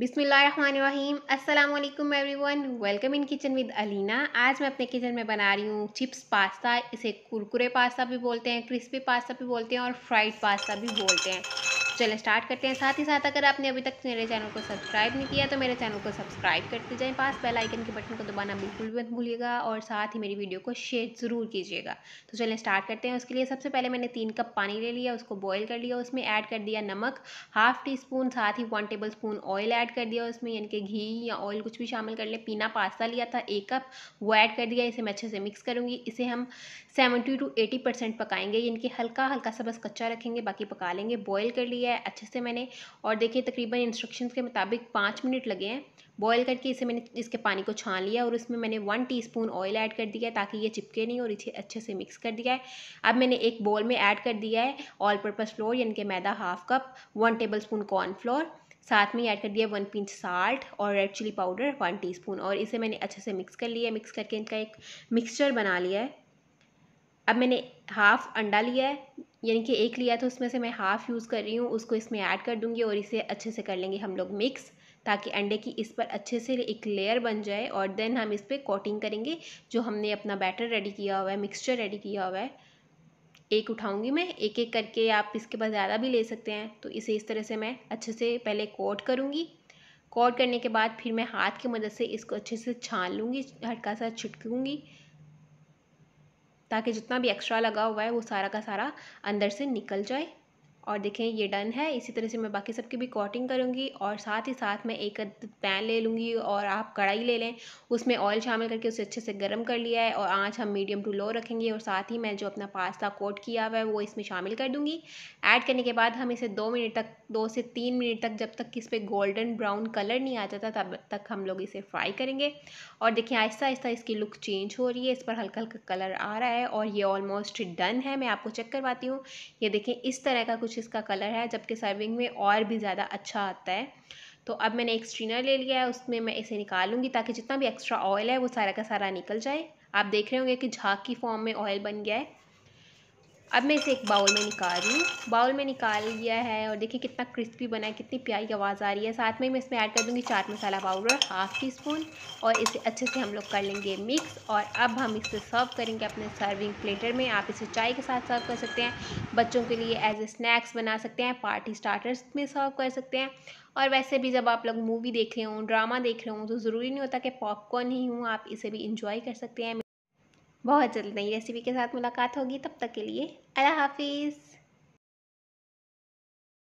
बिसमीम अस्सलाम वालेकुम everyone welcome in kitchen with Alina आज मैं अपने किचन में बना रही हूँ चिप्स पास्ता इसे कुरकुरे पास्ता भी बोलते हैं क्रिस्पी पास्ता भी बोलते हैं और फ्राइड पास्ता भी बोलते हैं चलें स्टार्ट करते हैं साथ ही साथ अगर आपने अभी तक मेरे चैनल को सब्सक्राइब नहीं किया तो मेरे चैनल को सब्सक्राइब करते जाएं पास बेल आइकन के बटन को दबाना बिल्कुल भी मत भूलिएगा और साथ ही मेरी वीडियो को शेयर ज़रूर कीजिएगा तो चलें स्टार्ट करते हैं उसके लिए सबसे पहले मैंने तीन कप पानी ले लिया उसको बॉयल कर लिया उसमें ऐड कर दिया नमक हाफ टी स्पून साथ ही one tablespoon oil add कर दिया उसमें यानी कि घी या ऑयल कुछ भी शामिल कर लें पीना पास्ता लिया था एक कप वो ऐड कर दिया इसे मैं अच्छे से मिक्स करूँगी इसे हम सेवेंटी टू एटी परसेंट पकाएंगे यानी कि हल्का हल्का सा बस कच्चा रखेंगे बाकी पका लेंगे बॉयल कर लिया किया है अच्छे से मैंने और देखिए तकरीबन इंस्ट्रक्शंस के मुताबिक पाँच मिनट लगे हैं बॉयल करके इसे मैंने इसके पानी को छान लिया और उसमें मैंने वन टीस्पून ऑयल ऐड कर दिया है ताकि ये चिपके नहीं और इसे अच्छे से मिक्स कर दिया है अब मैंने एक बॉल में ऐड कर दिया है ऑल पर्पज़ फ्लोर यानी कि मैदा half cup one tablespoon cornflour साथ में ऐड कर दिया वन पिंच साल्ट और red chilli powder one teaspoon और इसे मैंने अच्छे से मिक्स कर लिया मिक्स करके इनका एक मिक्सचर बना लिया है अब मैंने हाफ़ अंडा लिया है यानी कि एक लिया था तो उसमें से मैं हाफ़ यूज़ कर रही हूँ उसको इसमें ऐड कर दूँगी और इसे अच्छे से कर लेंगे हम लोग मिक्स ताकि अंडे की इस पर अच्छे से एक लेयर बन जाए और देन हम इस पर कोटिंग करेंगे जो हमने अपना बैटर रेडी किया हुआ है मिक्सचर रेडी किया हुआ है एक उठाऊंगी मैं एक एक करके आप इसके पास ज़्यादा भी ले सकते हैं तो इसे इस तरह से मैं अच्छे से पहले कोट करूँगी कोट करने के बाद फिर मैं हाथ की मदद से इसको अच्छे से छान लूँगी हल्का सा छिटकूँगी ताकि जितना भी एक्स्ट्रा लगा हुआ है वो सारा का सारा अंदर से निकल जाए और देखें ये डन है इसी तरह से मैं बाकी की भी कॉटिंग करूँगी और साथ ही साथ मैं एक पैन ले लूँगी और आप कढ़ाई ले लें उसमें ऑयल शामिल करके उसे अच्छे से गर्म कर लिया है और आँच हम मीडियम टू लो रखेंगे और साथ ही मैं जो अपना पास्ता कोट किया हुआ है वो इसमें शामिल कर दूँगी ऐड करने के बाद हम इसे दो मिनट तक दो से तीन मिनट तक जब तक इस पर गोल्डन ब्राउन कलर नहीं आ जाता तब तक हम लोग इसे फ्राई करेंगे और देखिए आहिस्ता आहिस्ता इसकी लुक चेंज हो रही है इस पर हल्का हल्का कलर आ रहा है और ये ऑलमोस्ट डन है मैं आपको चेक करवाती हूँ ये देखें इस तरह का कुछ इसका कलर है जबकि सर्विंग में और भी ज़्यादा अच्छा आता है तो अब मैंने एक स्ट्रीनर ले लिया है उसमें मैं इसे निकालूंगी ताकि जितना भी एक्स्ट्रा ऑयल है वो सारा का सारा निकल जाए आप देख रहे होंगे कि झाग की फॉर्म में ऑयल बन गया है अब मैं इसे एक बाउल में निकाल रही हूँ बाउल में निकाल लिया है और देखिए कितना क्रिस्पी बना है कितनी प्यारी आवाज़ आ रही है साथ में मैं इसमें ऐड कर दूँगी chaat masala powder half teaspoon और इसे अच्छे से हम लोग कर लेंगे मिक्स और अब हम इसे सर्व करेंगे अपने सर्विंग प्लेटर में आप इसे चाय के साथ सर्व कर सकते हैं बच्चों के लिए एज ए स्नैक्स बना सकते हैं पार्टी स्टार्टर्स में सर्व कर सकते हैं और वैसे भी जब आप लोग मूवी देख रहे हों ड्रामा देख रहे हों तो ज़रूरी नहीं होता कि पॉपकॉर्न ही हूँ आप इसे भी इंजॉय कर सकते हैं बहुत जल्द नई रेसिपी के साथ मुलाकात होगी तब तक के लिए अल्लाह हाफिज़